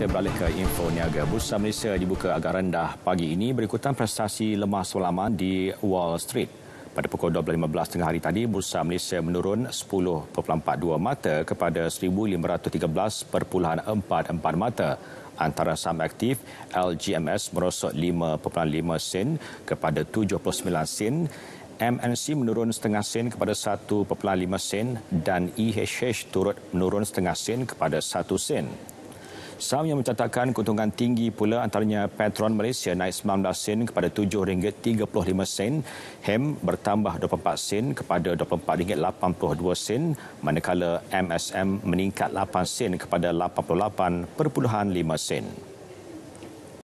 kita beralih ke info niaga. Bursa Malaysia dibuka agak rendah pagi ini berikutan prestasi lemah selama di Wall Street. Pada pukul 12.15 tengah hari tadi, Bursa Malaysia menurun 10.42 mata kepada 1,513.44 mata. Antara saham aktif, LGMS merosot 5.5 sen kepada 79 sen. MNC menurun setengah sen kepada 1.5 sen dan EHH turut menurun setengah sen kepada 1 sen. Saham yang mencatatkan keuntungan tinggi pula antaranya Petron Malaysia naik 19 sen kepada RM7.35 sen, HEM bertambah 24 sen kepada RM24.82 sen, manakala MSM meningkat 8 sen kepada 88.5 sen.